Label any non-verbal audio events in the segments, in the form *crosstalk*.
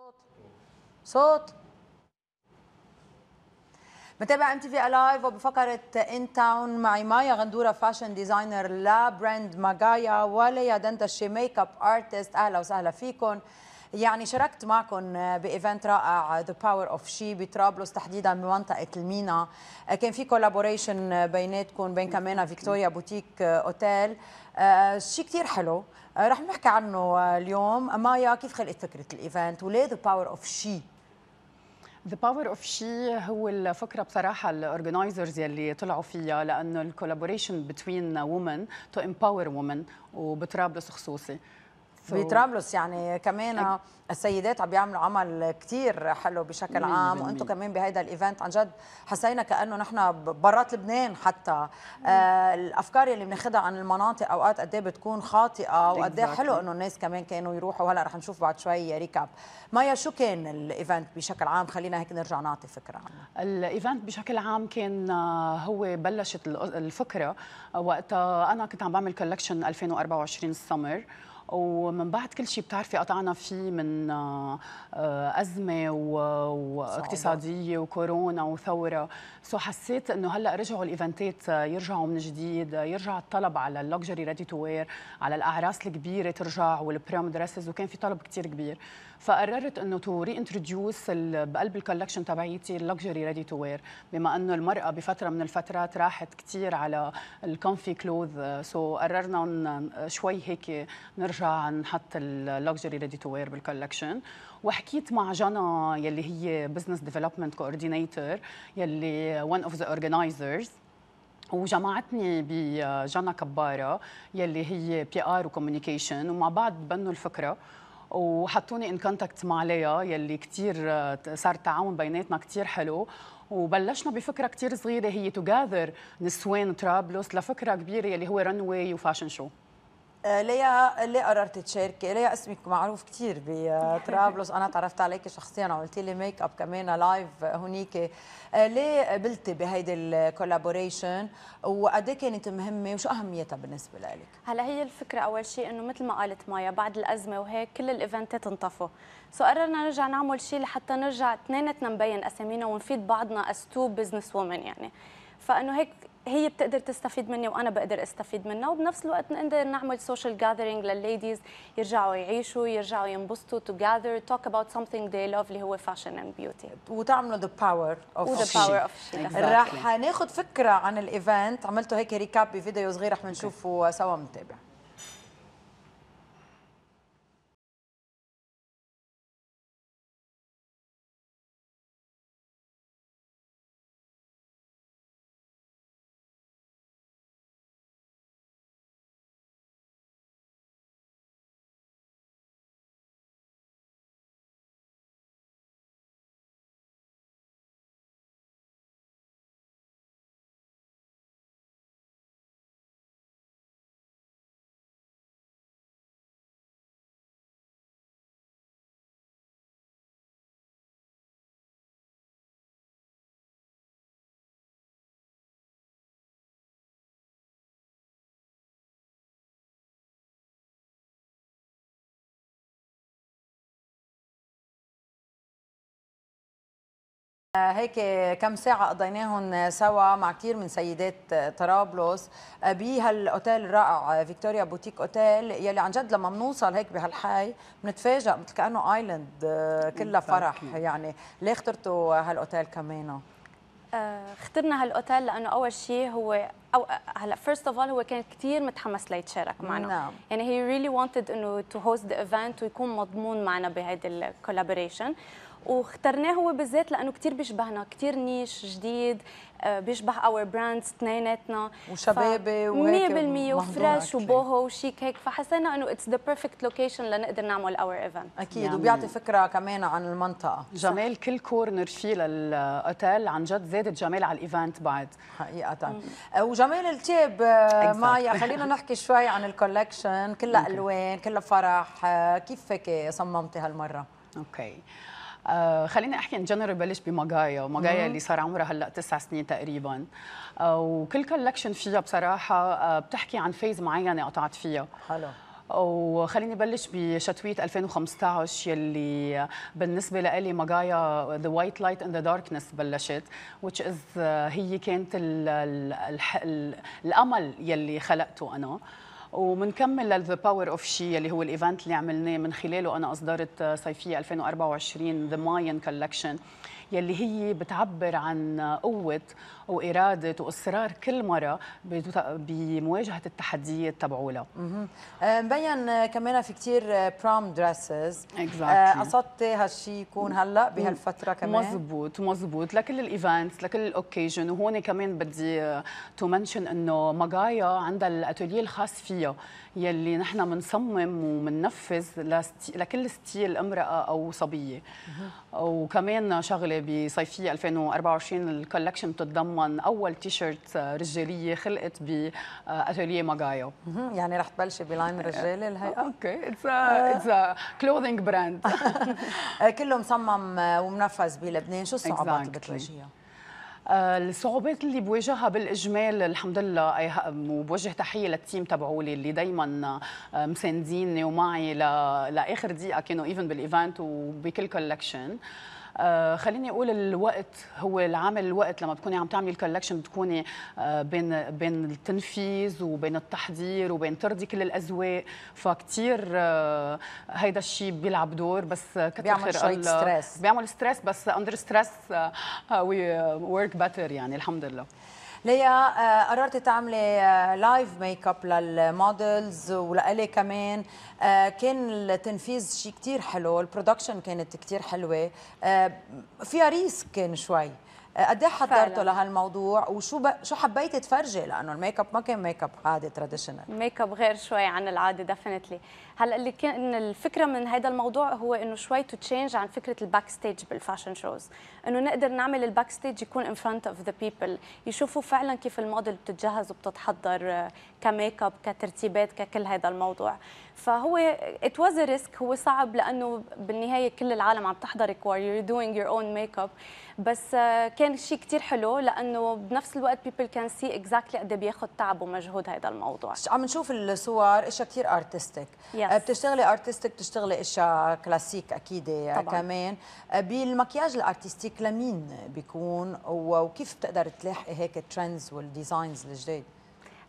صوت صوت متابع ام تي في الايف وبفقره ان تاون معي مايا غندوره فاشن ديزاينر لا براند ماجايا وليا دنتا شي ميك اب ارتست اهلا وسهلا فيكم يعني شاركت معكم بايفنت رائع ذا باور اوف شي بطرابلس تحديدا بمنطقه المينا كان في كولابوريشن بيناتكم بين كمان فيكتوريا بوتيك اوتيل شيء كثير حلو رح نحكي عنه اليوم مايا كيف خلقت فكره الايفنت وليه ذا باور اوف شي ذا باور اوف شي هو الفكره بصراحه الاورجنايزرز يلي طلعوا فيها لانه الكولابوريشن بتوين وومن تو امباور وومن وبطرابلس خصوصي بطرابلس يعني, يعني كمان أك... إيه. السيدات عم بيعملوا عمل كثير حلو بشكل عام وانتم كمان بهيدا الايفنت عن جد حسينا كانه نحن برات لبنان حتى آه الافكار اللي بناخذها عن المناطق اوقات قد ايه بتكون خاطئه وقد ايه حلو انه الناس كمان كانوا يروحوا وهلا رح نشوف بعد شوي ريكاب مايا شو كان الايفنت بشكل عام خلينا هيك نرجع نعطي فكره عنه الايفنت بشكل عام كان آه، هو بلشت الفكره وقتها انا كنت عم بعمل كولكشن 2024 السمر ومن بعد كل شيء بتعرفي قطعنا فيه من آه، ازمه واقتصاديه وكورونا وثوره سو حسيت انه هلا رجعوا الايفنتات آه، يرجعوا من جديد آه، يرجع الطلب على اللكجري ريدي تو وير على الاعراس الكبيره ترجع والبريم دريسز وكان في طلب كثير كبير فقررت انه تو ري انتروديوس بقلب الكولكشن تبعيتي اللكجري ريدي تو وير بما انه المراه بفتره من الفترات راحت كثير على الكونفي كلوز سو قررنا شوي هيك نرجع نحط عن ريدي تو وير بالكولكشن وحكيت مع جانا يلي هي بزنس ديفلوبمنت كوردينيتور يلي ون اوف ذا اورجنايزرز وجمعتني بجانا كباره يلي هي بي ار وكوميونيكيشن ومع بعض بنوا الفكره وحطوني ان كونتاكت مع ليا يلي كثير صار التعاون بيناتنا كثير حلو وبلشنا بفكره كثير صغيره هي تو نسوان طرابلس لفكره كبيره يلي هو رن واي وفاشن شو آه، ليا ليه قررت تشاركي ليا اسمك معروف كثير بطرابلس آه، *laughs* انا تعرفت عليك شخصيا عملت لي ميك اب كمان لايف هونيك آه، ليه قبلتي بهيدي الكولابوريشن وقد إيه كانت مهمه وشو اهميتها بالنسبه لك هلا هي الفكره اول شيء انه مثل ما قالت مايا بعد الازمه وهيك كل الايفنتات انطفوا سو قررنا نرجع نعمل شيء لحتى نرجع اثنيناتنا نبين اسامينا ونفيد بعضنا از تو بزنس وومن يعني فانه هيك هي بتقدر تستفيد مني وانا بقدر استفيد منها وبنفس الوقت نقدر نعمل سوشيال جاذرينج للليديز يرجعوا يعيشوا يرجعوا ينبسطوا تو جاذر توك اباوت سمثينج they لاف اللي هو فاشن اند بيوتي وتعملوا ذا باور اوف ذا باور اوف راح ناخذ فكره عن الايفنت عملته هيك ريكاب بفيديو صغير رح نشوفه okay. سوا بنتابع هيك كم ساعة قضيناهم سوا مع كثير من سيدات آه، طرابلس آه، بهالاوتيل الرائع آه، فيكتوريا بوتيك اوتيل يلي عن جد لما بنوصل هيك بهالحي بنتفاجئ مثل كانه ايلاند كلها إيه، فرح يعني ليه اخترتوا هالاوتيل كمان؟ اخترنا هالاوتيل لانه اول شيء هو او هلا فيرست اوف اول هو كان كثير متحمس ليتشارك معنا نعم. يعني هي ريلي wanted انه تو هوست ذا ايفنت ويكون مضمون معنا بهيدي الكولابوريشن واخترناه هو بالذات لانه كثير بيشبهنا كثير نيش جديد آه، بيشبه اور براندز اثنيناتنا وشبابي وهيك 100% وفريش وبوهو وشيك هيك فحسينا انه اتس ذا بيرفكت لوكيشن لنقدر نعمل اور ايفنت اكيد يعني وبيعطي فكره كمان عن المنطقه جمال كل كورنر فيه للاوتيل عن جد زادت جمال على الايفنت بعد حقيقه جمال التيب آه، مايا خلينا نحكي شوي عن الكولكشن كلها الوان كلها فرح آه، كيف هيك صممتي هالمره اوكي آه خليني احكي ان جنرال بلش بماجايا ماجايا اللي صار عمرها هلا تسع سنين تقريبا آه وكل كولكشن فيها بصراحه آه بتحكي عن فيز معينه قطعت فيها حلو وخليني بلش بشتويت 2015 يلي بالنسبه لإلي مجايا ذا وايت لايت ان ذا داركنس بلشت which is هي كانت الـ الـ الـ الـ الامل يلي خلقته انا ومنكمل للذا باور اوف شي اللي هو الايفنت اللي عملناه من خلاله انا اصدرت صيفيه 2024 ذا ماين كولكشن يلي هي بتعبر عن قوة وإرادة وإصرار كل مرة بمواجهة التحديات تبعولها آه، مبين كمان في كتير برام دريسز قصدتي هالشي يكون هلا بهالفترة كمان مزبوط مزبوط لكل الايفنتس لكل الاوكيجن وهون كمان بدي تو آه، انه ماجايا عندها الاتوليه الخاص فيها يلي نحن بنصمم وبننفذ لكل ستيل امرأة او صبية وكمان شغلة بصيفية 2024 الكولكشن بتتضمن أول تيشيرت رجالية خلقت بأتوليه ماجايو يعني رح تبلشي بلاين رجالي الهيئة *laughs* اوكي اتس اتس كلوذينج براند كله مصمم آه، ومنفذ بلبنان شو الصعوبات اللي بتواجهيها؟ آه، الصعوبات اللي بواجهها بالاجمال الحمد لله وبوجه تحيه للتيم تبعولي اللي دائما آه، مسانديني ومعي لاخر دقيقه كانوا ايفن بالايفنت وبكل كولكشن آه، خليني اقول الوقت هو العامل الوقت لما تكوني عم تعملي الكولكشن بتكوني آه، بين بين التنفيذ وبين التحضير وبين ترضي كل الاذواق فكتير آه، هيدا الشيء بيلعب دور بس كتر بيعمل شوية ستريس بيعمل ستريس بس اندر ستريس وي ورك بيتر يعني الحمد لله ليا آه، قررتي تعملي لايف ميك اب للمودلز ولإلي كمان آه، كان التنفيذ شيء كثير حلو البرودكشن كانت كثير حلوه آه، فيها ريسك كان شوي قد ايه حضرتوا لهالموضوع وشو ب... شو حبيتي تفرجي لانه الميك اب ما كان ميك اب عادي تراديشنال ميك اب غير شوي عن العاده ديفينتلي هلا اللي كان الفكره من هذا الموضوع هو انه شوي تو تشينج عن فكره الباك ستيج بالفاشن شوز انه نقدر نعمل الباك ستيج يكون ان فرونت اوف ذا بيبل يشوفوا فعلا كيف الموديل بتتجهز وبتتحضر آه، كميك اب كترتيبات ككل هذا الموضوع فهو ات واز ريسك هو صعب لانه بالنهايه كل العالم عم تحضرك وار يو دوينج يور اون ميك اب بس آه، كان شيء كثير حلو لانه بنفس الوقت بيبل كان سي اكزاكتلي قد إيه بياخذ تعب ومجهود هذا الموضوع عم نشوف الصور اشياء كثير ارتستيك yes. آه، بتشتغلي ارتستيك بتشتغلي اشياء كلاسيك اكيد يعني كمان آه، بالمكياج الارتستيك لمين بيكون وكيف بتقدر تلاحقي هيك الترندز والديزاينز الجديد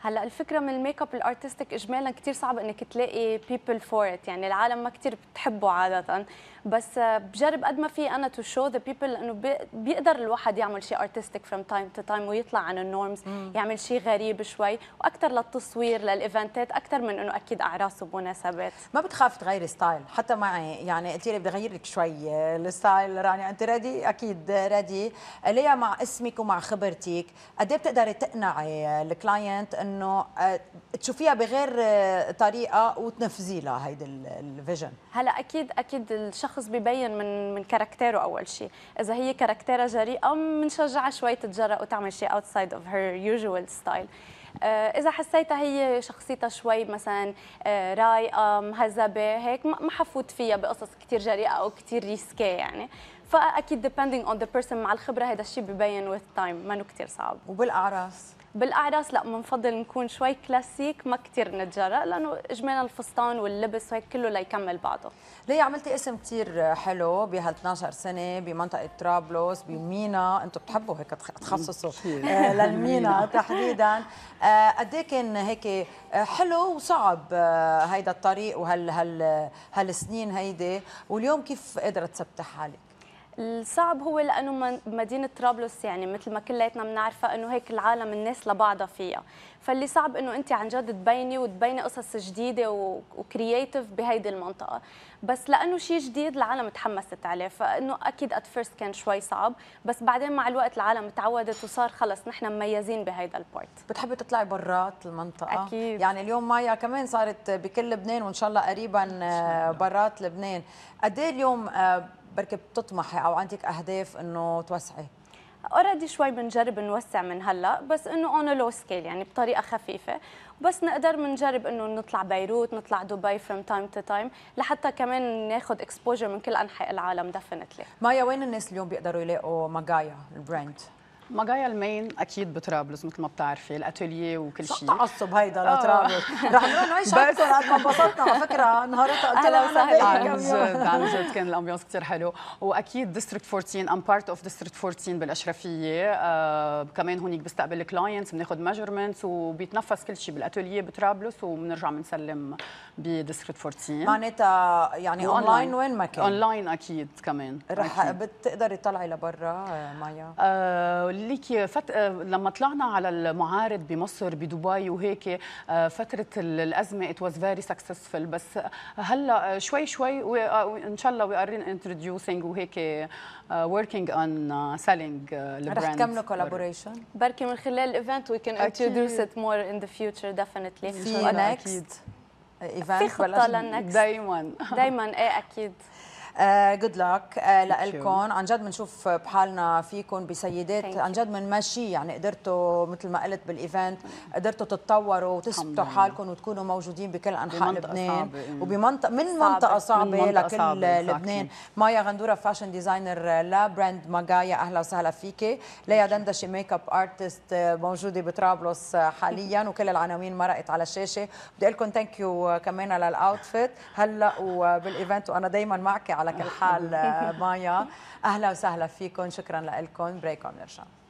هلا الفكره من الميك اب الارتستيك اجمالا كثير صعب انك تلاقي بيبل فور ات يعني العالم ما كثير بتحبه عاده بس بجرب قد ما في انا تو شو ذا بيبل انه بيقدر الواحد يعمل شيء ارتستيك فروم تايم تو تايم ويطلع عن النورمز يعمل شيء غريب شوي واكثر للتصوير للايفنتات اكثر من انه اكيد اعراس ومناسبات ما بتخاف تغيري ستايل حتى معي يعني قلتي يعني لي بدي اغير لك شوي الستايل رانيا انت رادي اكيد رادي ليا مع اسمك ومع خبرتك قد ايه بتقدري تقنعي الكلاينت انه آه، تشوفيها بغير آه، طريقه وتنفذي لها هيدي الفيجن هلا اكيد اكيد الشخص ببين من من كاركتيره اول شيء اذا هي كاركتيرها جريئه بنشجعها شوي تتجرأ وتعمل شيء اوتسايد اوف هير يوجوال ستايل إذا حسيتها هي شخصيتها شوي مثلا آه، رايقة مهذبة هيك ما حفوت فيها بقصص كثير جريئة أو كثير ريسكي يعني فأكيد depending on the person مع الخبرة هذا الشيء ببين with time ما كثير صعب وبالأعراس بالاعراس لا بنفضل نكون شوي كلاسيك ما كثير نتجرأ لانه اجمالا الفستان واللبس وهيك كله ليكمل بعضه ليه عملتي اسم كثير حلو بهال 12 سنه بمنطقه طرابلس بمينا انتم بتحبوا هيك تخصصوا *laughs* آه، للمينا *laughs* تحديدا آه، قد إيه كان هيك آه، حلو وصعب هيدا الطريق وهال هال هالسنين هيدي واليوم كيف قدرت تثبتي حالك الصعب هو لانه مدينه طرابلس يعني مثل ما كلياتنا بنعرفها انه هيك العالم الناس لبعضها فيها فاللي صعب انه انت عن جد تبيني وتبيني قصص جديده وكرييتيف بهيدي المنطقه بس لانه شيء جديد العالم تحمست عليه فانه اكيد ات فيرست كان شوي صعب بس بعدين مع الوقت العالم تعودت وصار خلص نحن مميزين بهيدا البارت بتحبي تطلعي برات المنطقه اكيد يعني اليوم مايا كمان صارت بكل لبنان وان شاء الله قريبا آه، برات لبنان قد إيه اليوم آه، بركي بتطمحي او عندك اهداف انه توسعي اوريدي شوي بنجرب نوسع من هلا بس انه اون لو سكيل يعني بطريقه خفيفه بس نقدر بنجرب انه نطلع بيروت نطلع دبي فروم تايم تو تايم لحتى كمان ناخذ اكسبوجر من كل انحاء العالم ديفينتلي مايا وين الناس اليوم بيقدروا يلاقوا ماجايا البراند مجايا المين اكيد بطرابلس مثل ما بتعرفي الاتوليه وكل شيء تعصب هيدا آه. لطرابلس رح نروح نعيش عندكم قد ما انبسطنا على فكره نهارتها قلت لها وسهلا عن جد عن *laughs* جد كان الامبيونس كثير حلو واكيد ديستريكت 14 ام بارت اوف ديستريكت 14 بالاشرفيه آه كمان هونيك بستقبل الكلاينتس بناخذ ميجرمنتس وبيتنفس كل شيء بالاتوليه بطرابلس وبنرجع بنسلم بديستريكت 14 معناتها يعني اونلاين وين ما كان اونلاين اكيد كمان رح بتقدري تطلعي لبرا آه، مايا آه ليكي فت... آه، لما طلعنا على المعارض بمصر بدبي وهيك آه، فتره الازمه ات واز فيري سكسسفل بس هلا آه، شوي شوي و... ان شاء الله وي ار انتروديوسينج وهيك وركينج اون سيلينج البراند رح تكملوا كولابوريشن بركي من خلال الايفنت وي كان انتروديوس ات مور ان ذا فيوتشر ديفينتلي في اكيد ايفنت في خطه للنكست دائما دائما ايه اكيد جود لك لكم عن جد بنشوف بحالنا فيكم بسيدات عن جد من ماشي يعني قدرتوا مثل ما قلت بالايفنت mm. قدرتوا تتطوروا وتثبتوا حالكم وتكونوا موجودين بكل انحاء لبنان إيه. وبمنطقه من منطقه صعبه لكل لبنان مايا غندوره فاشن ديزاينر لا براند ماجايا اهلا وسهلا فيكي ليا دندشي ميك اب ارتست موجوده بطرابلس حاليا وكل العناوين مرقت على الشاشه بدي اقول لكم ثانك يو كمان للاوتفيت هلا وبالايفنت وانا دائما معك على كل حال *laughs* مايا اهلا وسهلا فيكم شكرا لكم بريك ونرجع